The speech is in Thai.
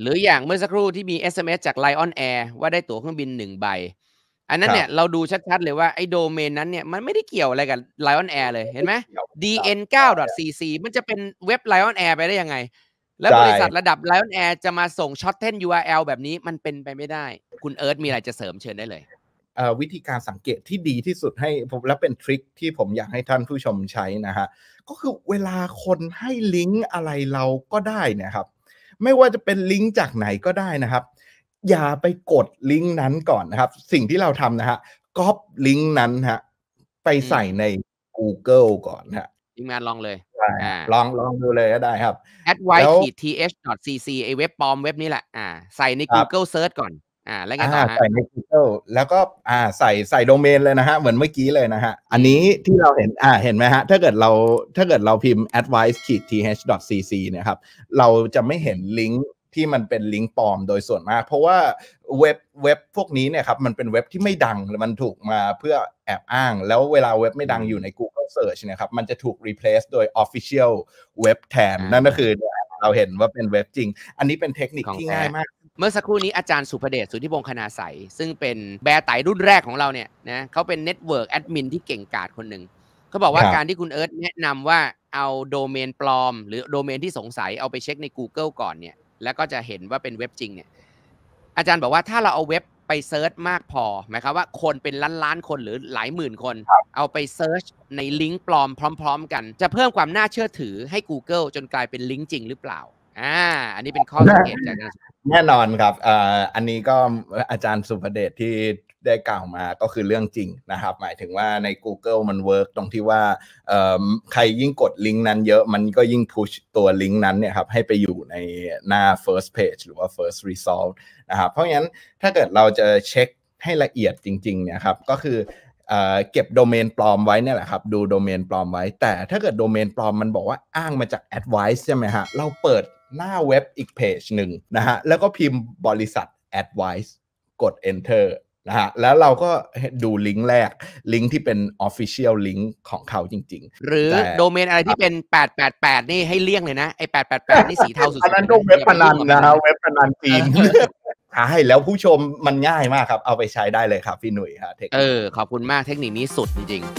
หรืออย่างเมื่อสักครู่ที่มี SMS จาก l i o อ Air ว่าได้ตั๋วเครื่องบินหนึ่งใบ อันนั้นเนี่ย เราดูชัดๆเลยว่า ไอ้โดเมนนั้นเนี่ยมันไม่ได้เกี่ยวอะไรกับ l i o อ Air เลยเห็นไหม dn9.cc มันจะเป็นเว็บ l i o อ Air ไปได้ยังไง แล้วบริษัทระดับ l i o อ Air จะมาส่งช็อตเทน URL แบบนี้มันเป็นไปไม่ได้ คุณเอิร์ธมีอะไรจะเสริมเชิญได้เลยวิธีการสังเกตที่ดีที่สุดให้ผมและเป็นทริคที่ผมอยากให้ท่านผู้ชมใช้นะฮะก็คือเวลาคนให้ลิงก์อะไรเราก็ได้นะครับไม่ว่าจะเป็นลิงก์จากไหนก็ได้นะครับ อย่าไปกดลิงก์นั้นก่อนนะครับ สิ่งที่เราทำนะฮะก๊อปลิงก์นั้นฮะไปใส่ใน Google ก่อนฮะทีมงานลองเลยลองลองดูเลยก็ได้ครับ a d v i th cc ไอเว็บปลอมเว็บนี้แหละอ่าใส่ใน Google Search ก่อนอ่าแล้วไงต่อฮะใส่ใน Google แล้วก็อ่าใส่ใส่โดเมนเลยนะฮะเหมือนเมื่อกี้เลยนะฮะ อันนี้ที่เราเห็นอ่าเห็นไหมฮะถ้าเกิดเราถ้าเกิดเราพิมพ์ advice-th.cc เนี่ยครับเราจะไม่เห็นลิงก์ที่มันเป็นลิงก์ปลอมโดยส่วนมาก เพราะว่าเว็บเว็บพวกนี้เนี่ยครับมันเป็นเว็บที่ไม่ดัง มันถูกมาเพื่อแอบอ้าง แล้วเวลาเว็บไม่ดังอยู่ใน Google Search นะครับมันจะถูก replace โดย official เว็บแทนนั่นก็คือเราเห็นว่าเป็นเว็บจริง อันนี้เป็นเทคนิคที่ง่ายมากเมื่อสักครู่นี้อาจารย์สุภเดชสุธิพง์คณาใสซึ่งเป็นแบร์ไตรุ่นแรกของเราเนี่ยนะเขาเป็นเน็ตเวิร์กแอดมินที่เก่งกาจคนหนึ่งเขาบอกว่าการที่คุณเอิร์ธแนะนำว่าเอาโดเมนปลอม หรือโดเมนที่สงสัยเอาไปเช็คใน Google ก่อนเนี่ยแล้วก็จะเห็นว่าเป็นเว็บจริงเนี่ยอาจารย์บอกว่าถ้าเราเอาเว็บไปเซิร์ชมากพอ หมายความว่า คนเป็นล้านล้านคนหรือหลายหมื่นคน เอาไปเซิร์ชในลิงก์ปลอมพร้อมๆ กัน จะเพิ่มความน่าเชื่อถือให้ Google จนกลายเป็นลิงก์จริงหรือเปล่าอ่าอันนี้เป็นข้อสังเกตจากแน่นอนครับอ่าอันนี้ก็อาจารย์สุภเดชที่ได้กล่าวมาก็คือเรื่องจริงนะครับหมายถึงว่าใน Google มันเวิร์กตรงที่ว่า ใครยิ่งกดลิงก์นั้นเยอะมันก็ยิ่งพุชตัวลิงก์นั้นเนี่ยครับให้ไปอยู่ในหน้า first page หรือว่า first result นะครับเพราะงั้นถ้าเกิดเราจะเช็คให้ละเอียดจริงๆเนี่ยครับก็คือเก็บโดเมนปลอมไว้เนี่ยแหละครับ ดูโดเมนปลอมไว้ แต่ถ้าเกิดโดเมนปลอมมันบอกว่าอ้างมาจาก advice ใช่ไหมฮะเราเปิดหน้าเว็บอีกเพจหนึ่งนะฮะ แล้วก็พิมพ์บริษัท Advice กด enter นะฮะแล้วเราก็ดูลิงก์แรก ลิงก์ที่เป็น Official Link ของเขาจริง ๆ หรือโดเมนอะไรที่เป็น 888 นี่ให้เลี่ยงเลยนะไอ้888 นี่สีเทาสุดอันนั้นเว็บพนันนะฮะเว็บพนันจีนให้แล้วผู้ชมมันง่ายมากครับ เอาไปใช้ได้เลยครับ พี่หนุ่ยฮะเทคคเออ ขอบคุณมาก เทคนิคนี้สุดจริงๆ